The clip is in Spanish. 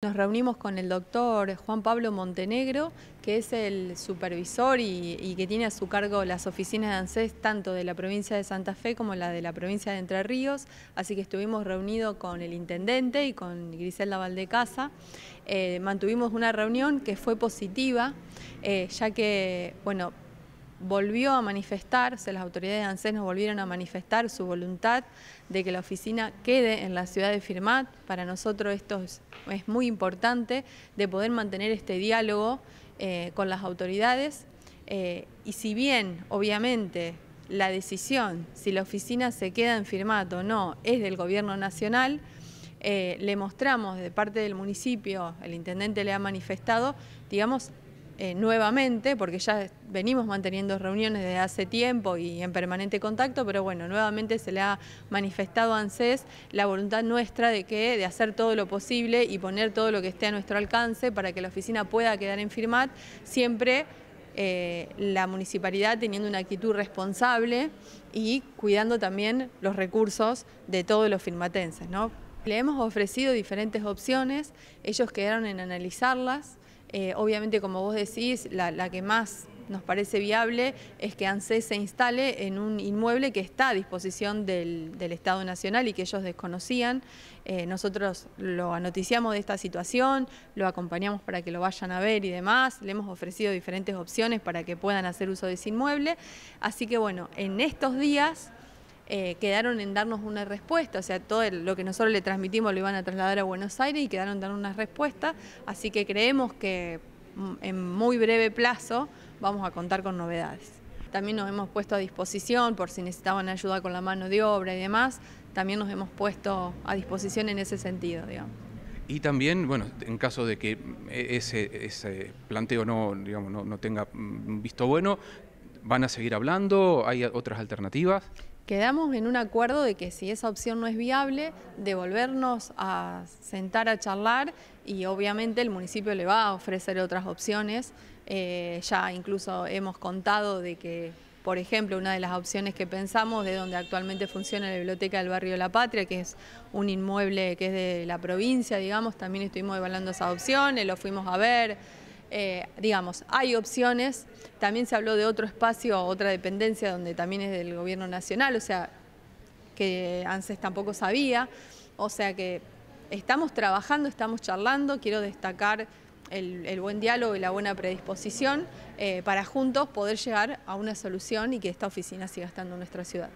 Nos reunimos con el doctor Juan Pablo Montenegro, que es el supervisor y, que tiene a su cargo las oficinas de ANSES, tanto de la provincia de Santa Fe como la de la provincia de Entre Ríos. Así que estuvimos reunidos con el intendente y con Griselda Valdecasa. Eh, mantuvimos una reunión que fue positiva, eh, ya que, bueno, volvió a manifestarse, las autoridades de ANSES nos volvieron a manifestar su voluntad de que la oficina quede en la ciudad de Firmat. Para nosotros esto es, muy importante, de poder mantener este diálogo eh, con las autoridades. Eh, y si bien, obviamente, la decisión, si la oficina se queda en Firmat o no, es del Gobierno Nacional, eh, le mostramos de parte del municipio, el intendente le ha manifestado, digamos, eh, nuevamente, porque ya venimos manteniendo reuniones desde hace tiempo y en permanente contacto, pero bueno, nuevamente se le ha manifestado a ANSES la voluntad nuestra de que de hacer todo lo posible y poner todo lo que esté a nuestro alcance para que la oficina pueda quedar en Firmat, siempre eh, la municipalidad teniendo una actitud responsable y cuidando también los recursos de todos los firmatenses. ¿no? Le hemos ofrecido diferentes opciones, ellos quedaron en analizarlas, eh, obviamente, como vos decís, la, que más nos parece viable es que ANSES se instale en un inmueble que está a disposición del, Estado Nacional y que ellos desconocían. Eh, nosotros lo anoticiamos de esta situación, lo acompañamos para que lo vayan a ver y demás, le hemos ofrecido diferentes opciones para que puedan hacer uso de ese inmueble. Así que bueno, en estos días eh, quedaron en darnos una respuesta, o sea, todo lo que nosotros le transmitimos lo iban a trasladar a Buenos Aires y quedaron en dar una respuesta, así que creemos que mm, en muy breve plazo vamos a contar con novedades. También nos hemos puesto a disposición por si necesitaban ayuda con la mano de obra y demás, también nos hemos puesto a disposición en ese sentido, Y también, bueno, en caso de que ese, planteo no, digamos, no tenga mm, visto bueno, ¿van a seguir hablando? ¿Hay otras alternativas? Quedamos en un acuerdo de que si esa opción no es viable, devolvernos a sentar a charlar y obviamente el municipio le va a ofrecer otras opciones. Eh, ya incluso hemos contado de que por ejemplo, una de las opciones que pensamos de donde actualmente funciona la biblioteca del barrio La Patria, que es un inmueble que es de la provincia, digamos, también estuvimos evaluando esas opciones, eh, lo fuimos a ver, eh, digamos, hay opciones. También se habló de otro espacio, otra dependencia donde también es del gobierno nacional, o sea, que antes tampoco sabía. O sea que estamos trabajando, estamos charlando. Quiero destacar el, buen diálogo y la buena predisposición eh, para juntos poder llegar a una solución y que esta oficina siga estando en nuestra ciudad.